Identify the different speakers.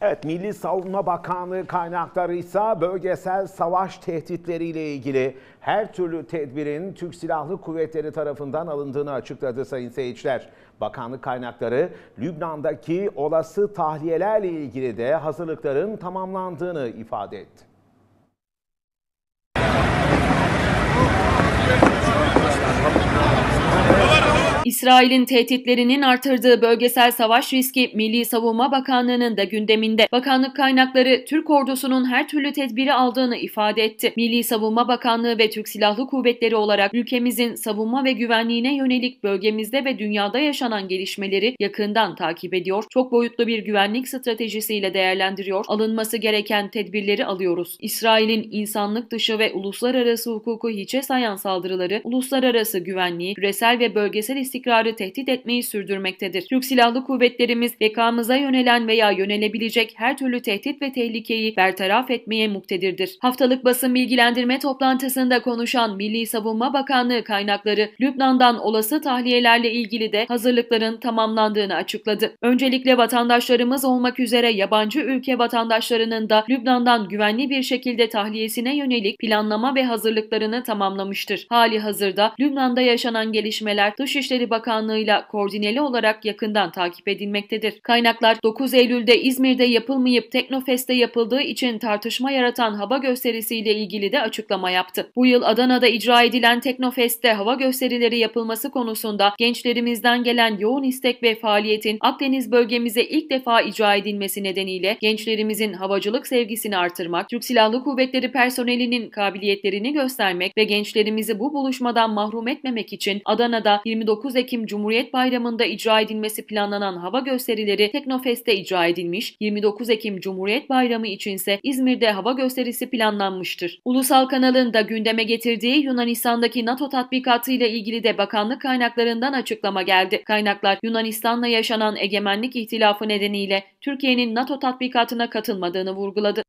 Speaker 1: Evet Milli Savunma Bakanlığı kaynakları ise bölgesel savaş tehditleriyle ilgili her türlü tedbirin Türk Silahlı Kuvvetleri tarafından alındığını açıkladı sayın seyirciler. Bakanlık kaynakları Lübnan'daki olası tahliyelerle ilgili de hazırlıkların tamamlandığını ifade etti.
Speaker 2: İsrail'in tehditlerinin artırdığı bölgesel savaş riski Milli Savunma Bakanlığı'nın da gündeminde. Bakanlık kaynakları Türk ordusunun her türlü tedbiri aldığını ifade etti. Milli Savunma Bakanlığı ve Türk Silahlı Kuvvetleri olarak ülkemizin savunma ve güvenliğine yönelik bölgemizde ve dünyada yaşanan gelişmeleri yakından takip ediyor. Çok boyutlu bir güvenlik stratejisiyle değerlendiriyor. Alınması gereken tedbirleri alıyoruz. İsrail'in insanlık dışı ve uluslararası hukuku hiçe sayan saldırıları uluslararası güvenliği, küresel ve bölgesel istikrarı istikrarı tehdit etmeyi sürdürmektedir. Türk Silahlı Kuvvetlerimiz bekamıza yönelen veya yönelebilecek her türlü tehdit ve tehlikeyi bertaraf etmeye muktedirdir. Haftalık basın bilgilendirme toplantısında konuşan Milli Savunma Bakanlığı kaynakları Lübnan'dan olası tahliyelerle ilgili de hazırlıkların tamamlandığını açıkladı. Öncelikle vatandaşlarımız olmak üzere yabancı ülke vatandaşlarının da Lübnan'dan güvenli bir şekilde tahliyesine yönelik planlama ve hazırlıklarını tamamlamıştır. Hali hazırda Lübnan'da yaşanan gelişmeler Dışişleri İçişleri Bakanlığı'yla koordineli olarak yakından takip edilmektedir. Kaynaklar 9 Eylül'de İzmir'de yapılmayıp Teknofest'te yapıldığı için tartışma yaratan hava gösterisiyle ilgili de açıklama yaptı. Bu yıl Adana'da icra edilen Teknofest'te hava gösterileri yapılması konusunda gençlerimizden gelen yoğun istek ve faaliyetin Akdeniz bölgemize ilk defa icra edilmesi nedeniyle gençlerimizin havacılık sevgisini artırmak, Türk Silahlı Kuvvetleri personelinin kabiliyetlerini göstermek ve gençlerimizi bu buluşmadan mahrum etmemek için Adana'da 29 29 Ekim Cumhuriyet Bayramı'nda icra edilmesi planlanan hava gösterileri Teknofest'te icra edilmiş, 29 Ekim Cumhuriyet Bayramı için ise İzmir'de hava gösterisi planlanmıştır. Ulusal kanalın da gündeme getirdiği Yunanistan'daki NATO tatbikatı ile ilgili de bakanlık kaynaklarından açıklama geldi. Kaynaklar Yunanistan'la yaşanan egemenlik ihtilafı nedeniyle Türkiye'nin NATO tatbikatına katılmadığını vurguladı.